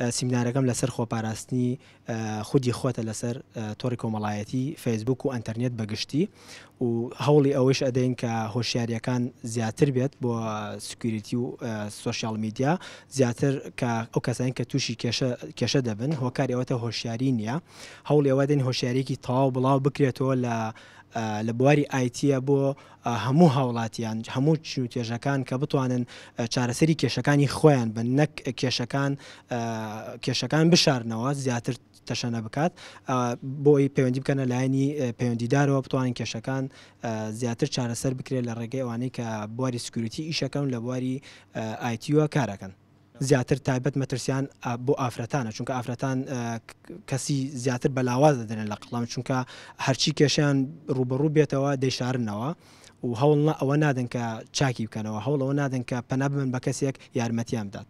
سیمینارەکەم لەسەر خۆپاراستنی خودی خۆتە لەسەر تۆری کۆمەڵایەتی فیسبوک و ئەتەرنێت بەگشتی و هەوڵی ئەوەش ئەدەین کە هۆشیاریەکان زیاتر بێت بۆ سکوریتی و سوۆسیال میدیا زیاتر ئەو کەسانی کە تووشی کێشە دەبن هۆکاری ئەوەتە هۆشیاری نییە هەوڵ ئێوە دێن هۆشیارێکی تاوا بڵاو بکرێتەوە لە لە بواری ئایتە بۆ هەموو هاوڵاتیان هەموو چ و توێژەکان کە بتوانن چارەسەری کێشەکانی خۆیان بن نەک کێشەکان کێشەکان بشارنەوە زیاتر تەشەنە بکات بۆی پەیوەندی بکەنە لایەنی پەیوەندیدارەوە بتوانین کێشەکان زیاتر چارەسەر بکرێت لە ڕێگەی ئەوانەی کە بواری سکروتی ئیشەکەم لە بواری ئایتیوە کارەکەن زیاتر تایبەت مەترسیان بۆ ئافرەتانە چونکە ئافرەتان کەسی زیاتر بەلاواز دەدرێن لە قڵام چونکە هەرچی کێشیان ڕوبەڕوو بێتەوە دەیشارنەوە. و هەوڵ ئەوە نادن کە چاکی بکەنەوە هەوڵەوە نادن کە پەنابن بە کەسێک یارمەتیان بدات.